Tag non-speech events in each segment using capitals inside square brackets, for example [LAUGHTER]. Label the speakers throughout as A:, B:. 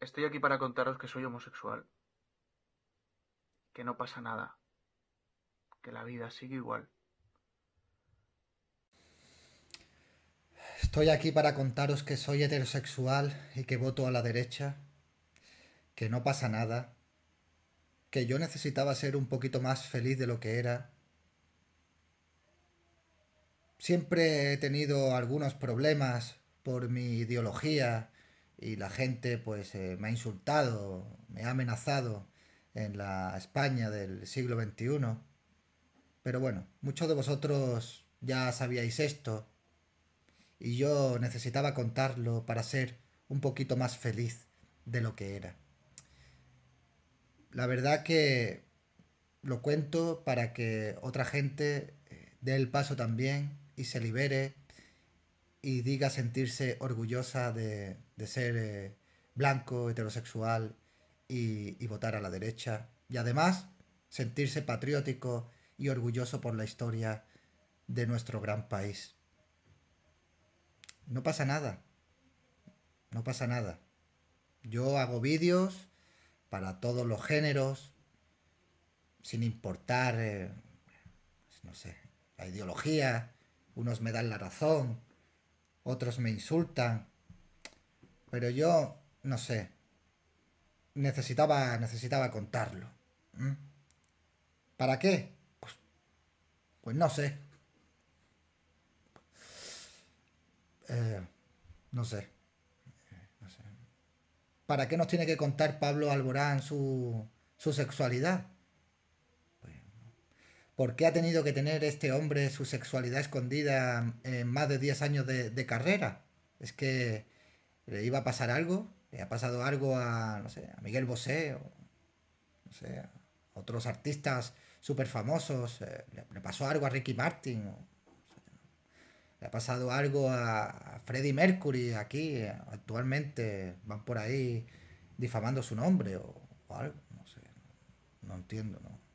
A: Estoy aquí para contaros que soy homosexual, que no pasa nada, que la vida sigue igual. Estoy aquí para contaros que soy heterosexual y que voto a la derecha, que no pasa nada, que yo necesitaba ser un poquito más feliz de lo que era. Siempre he tenido algunos problemas por mi ideología, y la gente pues eh, me ha insultado, me ha amenazado en la España del siglo XXI. Pero bueno, muchos de vosotros ya sabíais esto y yo necesitaba contarlo para ser un poquito más feliz de lo que era. La verdad que lo cuento para que otra gente eh, dé el paso también y se libere y diga sentirse orgullosa de, de ser eh, blanco, heterosexual y, votar a la derecha. Y además sentirse patriótico y orgulloso por la historia de nuestro gran país. No pasa nada. No pasa nada. Yo hago vídeos para todos los géneros, sin importar, eh, no sé, la ideología. Unos me dan la razón, otros me insultan. Pero yo, no sé, necesitaba, necesitaba contarlo. ¿Para qué? Pues, pues no sé. Eh, no sé. No sé. ¿Para qué nos tiene que contar Pablo Alborán su, su sexualidad? ¿Por qué ha tenido que tener este hombre su sexualidad escondida en más de 10 años de, carrera? Es que le iba a pasar algo, le ha pasado algo a, no sé, a Miguel Bosé, o, no sé, a otros artistas súper famosos, eh, le, pasó algo a Ricky Martin, le ha pasado algo a, a Freddie Mercury aquí, actualmente van por ahí difamando su nombre o, algo, no sé, no entiendo, ¿no?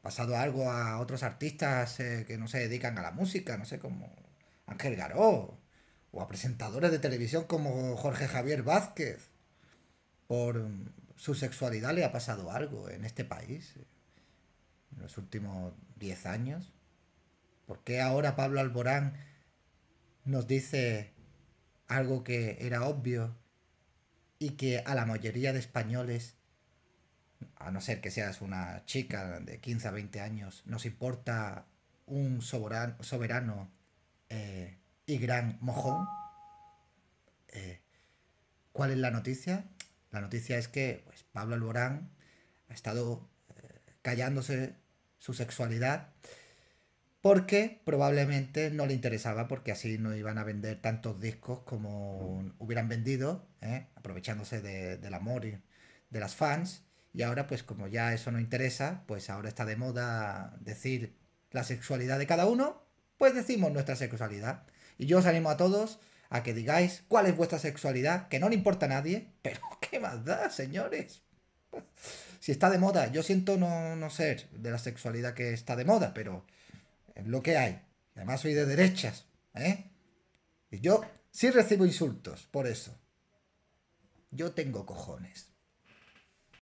A: pasado algo a otros artistas eh, que no se dedican a la música, no sé, como Ángel Garó, o a presentadores de televisión como Jorge Javier Vázquez. Por mm, su sexualidad le ha pasado algo en este país eh, en los últimos 10 años. ¿Por qué ahora Pablo Alborán nos dice algo que era obvio y que a la mayoría de españoles a no ser que seas una chica de 15 a 20 años, nos importa un soberano, soberano eh, y gran mojón. Eh, ¿Cuál es la noticia? La noticia es que pues, Pablo Alborán ha estado eh, callándose su sexualidad porque probablemente no le interesaba porque así no iban a vender tantos discos como mm. hubieran vendido, aprovechándose de, del amor de las fans. Y ahora, pues como ya eso no interesa, pues ahora está de moda decir la sexualidad de cada uno, pues decimos nuestra sexualidad. Y yo os animo a todos a que digáis cuál es vuestra sexualidad, que no le importa a nadie, [LAUGHS] pero qué más da, señores. [LAUGHS] si está de moda, yo siento no, no ser de la sexualidad que está de moda, pero es lo que hay. Además soy de derechas, ¿eh? Y yo sí recibo insultos, por eso. Yo tengo cojones.